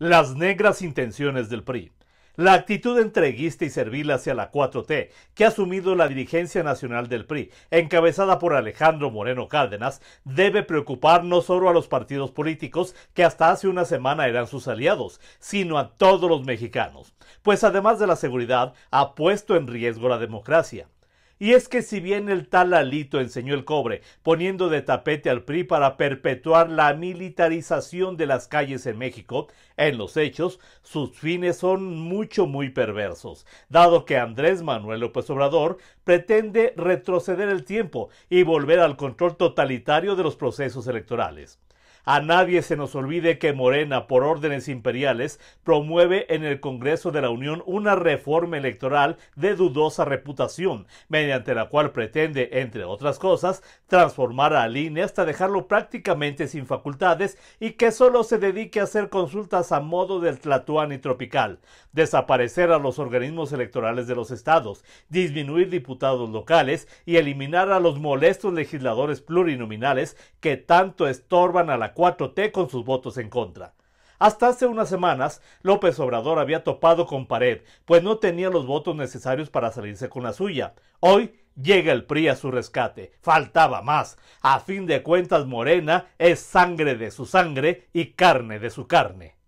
Las negras intenciones del PRI. La actitud entreguista y servil hacia la 4T que ha asumido la dirigencia nacional del PRI, encabezada por Alejandro Moreno Cárdenas, debe preocupar no solo a los partidos políticos que hasta hace una semana eran sus aliados, sino a todos los mexicanos, pues además de la seguridad ha puesto en riesgo la democracia. Y es que si bien el tal Alito enseñó el cobre, poniendo de tapete al PRI para perpetuar la militarización de las calles en México, en los hechos sus fines son mucho muy perversos, dado que Andrés Manuel López Obrador pretende retroceder el tiempo y volver al control totalitario de los procesos electorales. A nadie se nos olvide que Morena, por órdenes imperiales, promueve en el Congreso de la Unión una reforma electoral de dudosa reputación, mediante la cual pretende, entre otras cosas, transformar a INE hasta dejarlo prácticamente sin facultades y que solo se dedique a hacer consultas a modo del Tlatuani tropical, desaparecer a los organismos electorales de los estados, disminuir diputados locales y eliminar a los molestos legisladores plurinominales que tanto estorban a la 4T con sus votos en contra. Hasta hace unas semanas, López Obrador había topado con pared, pues no tenía los votos necesarios para salirse con la suya. Hoy llega el PRI a su rescate. Faltaba más. A fin de cuentas, Morena es sangre de su sangre y carne de su carne.